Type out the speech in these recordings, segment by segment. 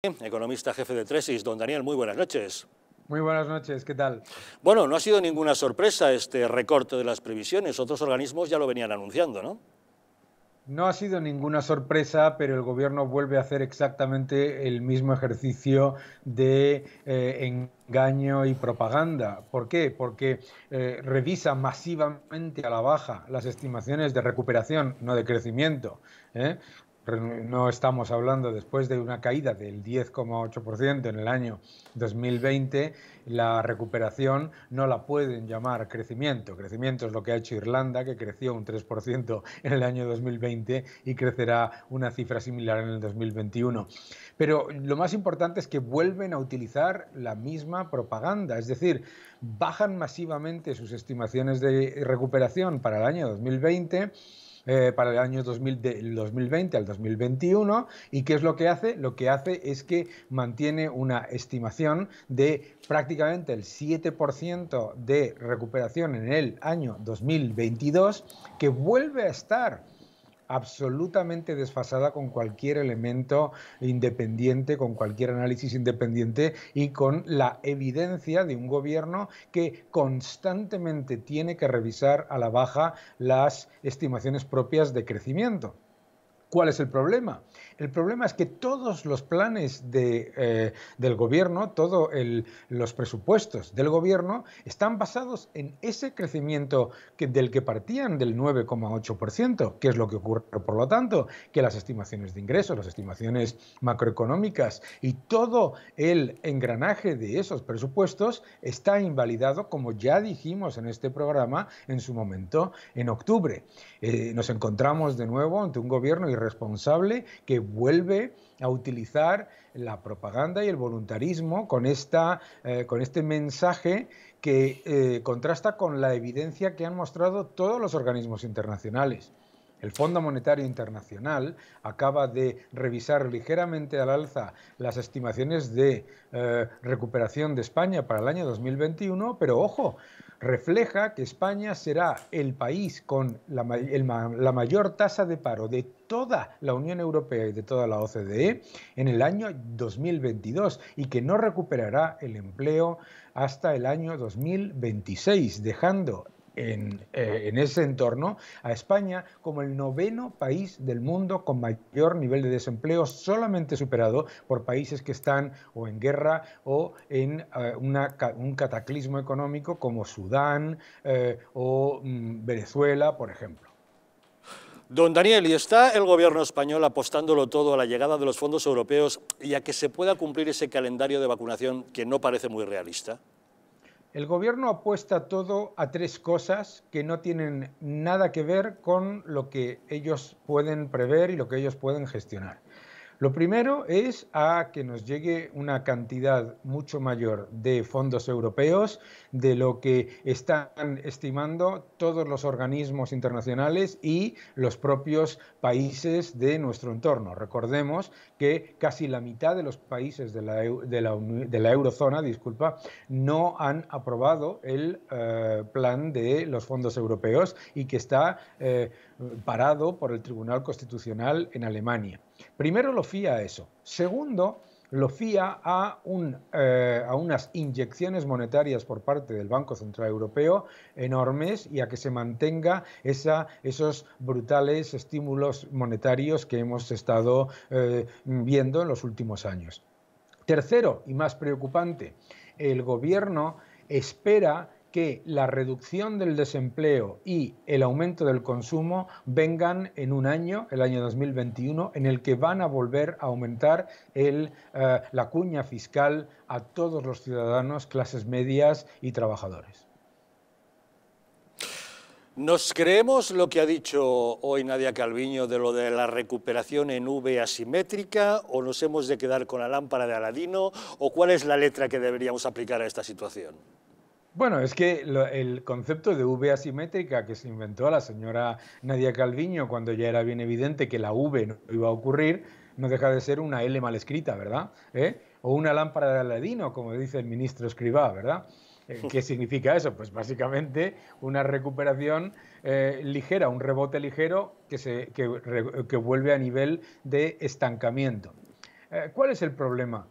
Economista jefe de Tresis. Don Daniel, muy buenas noches. Muy buenas noches, ¿qué tal? Bueno, no ha sido ninguna sorpresa este recorte de las previsiones. Otros organismos ya lo venían anunciando, ¿no? No ha sido ninguna sorpresa, pero el gobierno vuelve a hacer exactamente el mismo ejercicio de eh, engaño y propaganda. ¿Por qué? Porque eh, revisa masivamente a la baja las estimaciones de recuperación, no de crecimiento. ¿eh? No estamos hablando después de una caída del 10,8% en el año 2020, la recuperación no la pueden llamar crecimiento. Crecimiento es lo que ha hecho Irlanda, que creció un 3% en el año 2020 y crecerá una cifra similar en el 2021. Pero lo más importante es que vuelven a utilizar la misma propaganda, es decir, bajan masivamente sus estimaciones de recuperación para el año 2020 eh, para el año 2020 al 2021. ¿Y qué es lo que hace? Lo que hace es que mantiene una estimación de prácticamente el 7% de recuperación en el año 2022, que vuelve a estar absolutamente desfasada con cualquier elemento independiente, con cualquier análisis independiente y con la evidencia de un gobierno que constantemente tiene que revisar a la baja las estimaciones propias de crecimiento. ¿Cuál es el problema? El problema es que todos los planes de, eh, del gobierno, todos los presupuestos del gobierno están basados en ese crecimiento del que partían del 9,8%, que es lo que ocurre, por lo tanto, que las estimaciones de ingresos, las estimaciones macroeconómicas y todo el engranaje de esos presupuestos está invalidado, como ya dijimos en este programa en su momento en octubre. Eh, nos encontramos de nuevo ante un gobierno irresponsable que vuelve a utilizar la propaganda y el voluntarismo con, eh, este mensaje que eh, contrasta con la evidencia que han mostrado todos los organismos internacionales. El Fondo Monetario Internacional acaba de revisar ligeramente al alza las estimaciones de eh, recuperación de España para el año 2021, pero ojo, refleja que España será el país con la, la mayor tasa de paro de toda la Unión Europea y de toda la OCDE en el año 2022 y que no recuperará el empleo hasta el año 2026, dejando eh, en, ese entorno a España como el noveno país del mundo con mayor nivel de desempleo, solamente superado por países que están o en guerra o en eh, un cataclismo económico como Sudán eh, o mm, Venezuela, por ejemplo. Don Daniel, ¿y está el gobierno español apostándolo todo a la llegada de los fondos europeos y a que se pueda cumplir ese calendario de vacunación que no parece muy realista? El gobierno apuesta todo a tres cosas que no tienen nada que ver con lo que ellos pueden prever y lo que ellos pueden gestionar. Lo primero es a que nos llegue una cantidad mucho mayor de fondos europeos de lo que están estimando todos los organismos internacionales y los propios países de nuestro entorno. Recordemos que casi la mitad de los países de la, eurozona disculpa, no han aprobado el eh, plan de los fondos europeos y que está eh, parado por el Tribunal Constitucional en Alemania. Primero lo fía a eso. Segundo, lo fía a, eh, unas inyecciones monetarias por parte del Banco Central Europeo enormes y a que se mantenga esos brutales estímulos monetarios que hemos estado eh, viendo en los últimos años. Tercero, y más preocupante, el gobierno espera que la reducción del desempleo y el aumento del consumo vengan en un año, el año 2021, en el que van a volver a aumentar eh, la cuña fiscal a todos los ciudadanos, clases medias y trabajadores. ¿Nos creemos lo que ha dicho hoy Nadia Calviño de lo de la recuperación en V asimétrica o nos hemos de quedar con la lámpara de Aladino o cuál es la letra que deberíamos aplicar a esta situación? Bueno, es que el concepto de V asimétrica que se inventó la señora Nadia Calviño cuando ya era bien evidente que la V no iba a ocurrir, no deja de ser una L mal escrita, ¿verdad? ¿Eh? O una lámpara de Aladino, como dice el ministro Escribá, ¿verdad? Eh, ¿Qué significa eso? Pues básicamente una recuperación eh, ligera, un rebote ligero que, se, vuelve a nivel de estancamiento. ¿Cuál es el problema?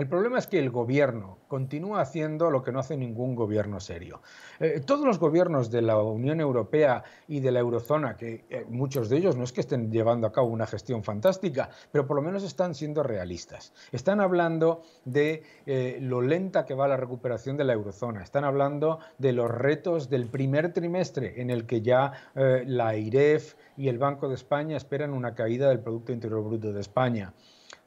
El problema es que el gobierno continúa haciendo lo que no hace ningún gobierno serio. Eh, todos los gobiernos de la Unión Europea y de la eurozona, que eh, muchos de ellos no es que estén llevando a cabo una gestión fantástica, pero por lo menos están siendo realistas. Están hablando de eh, lo lenta que va la recuperación de la eurozona, están hablando de los retos del primer trimestre en el que ya la IREF y el Banco de España esperan una caída del Producto Interior Bruto de España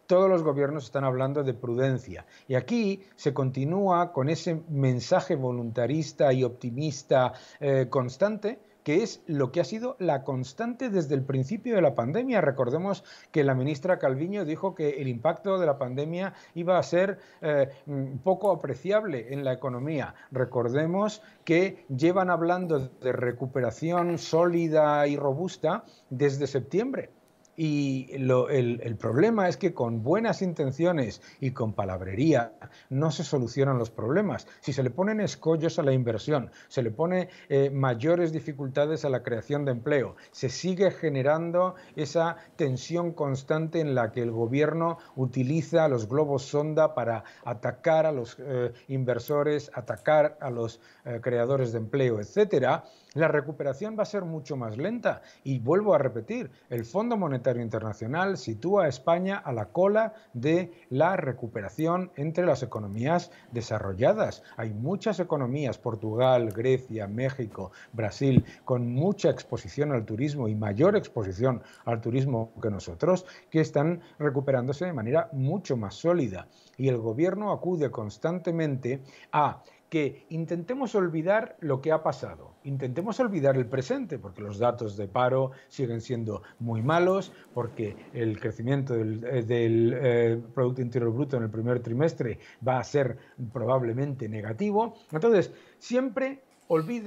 todos los gobiernos están hablando de prudencia. Y aquí se continúa con ese mensaje voluntarista y optimista eh, constante que es lo que ha sido la constante desde el principio de la pandemia. Recordemos que la ministra Calviño dijo que el impacto de la pandemia iba a ser eh, mm, poco apreciable en la economía. Recordemos que llevan hablando de recuperación sólida y robusta desde septiembre y el, problema es que con buenas intenciones y con palabrería no se solucionan los problemas. Si se le ponen escollos a la inversión, se le pone eh, mayores dificultades a la creación de empleo, se sigue generando esa tensión constante en la que el gobierno utiliza los globos sonda para atacar a los eh, inversores, atacar a los eh, creadores de empleo, etcétera la recuperación va a ser mucho más lenta y vuelvo a repetir, el Fondo Monetario Internacional sitúa a España a la cola de la recuperación entre las economías desarrolladas. Hay muchas economías, Portugal, Grecia, México, Brasil, con mucha exposición al turismo y mayor exposición al turismo que nosotros, que están recuperándose de manera mucho más sólida. Y el gobierno acude constantemente a que intentemos olvidar lo que ha pasado, intentemos olvidar el presente, porque los datos de paro siguen siendo muy malos, porque el crecimiento del, eh, eh, Producto Interior Bruto en el primer trimestre va a ser probablemente negativo. Entonces, siempre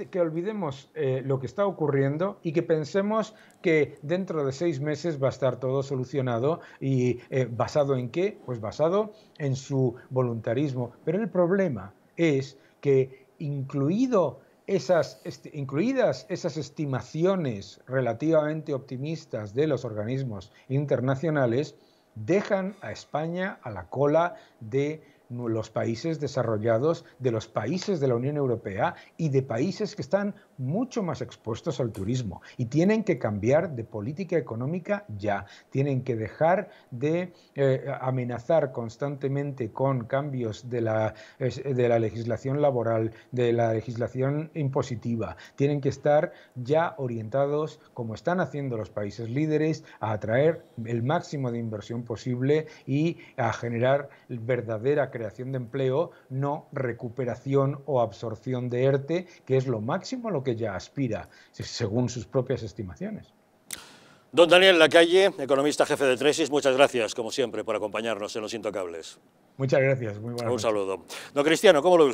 que olvidemos eh, lo que está ocurriendo y que pensemos que dentro de seis meses va a estar todo solucionado y basado en qué? Pues basado en su voluntarismo. Pero el problema es que incluido esas, incluidas esas estimaciones relativamente optimistas de los organismos internacionales, dejan a España a la cola de los países desarrollados, de los países de la Unión Europea y de países que están mucho más expuestos al turismo. Y tienen que cambiar de política económica ya. Tienen que dejar de eh, amenazar constantemente con cambios de la, de la legislación laboral, de la legislación impositiva. Tienen que estar ya orientados, como están haciendo los países líderes, a atraer el máximo de inversión posible y a generar verdadera creación de empleo, no recuperación o absorción de ERTE, que es lo máximo a lo que ya aspira, según sus propias estimaciones. Don Daniel Lacalle, economista jefe de Tresis, muchas gracias, como siempre, por acompañarnos en Los Intocables. Muchas gracias, muy buenas Un saludo. Don Cristiano, ¿cómo lo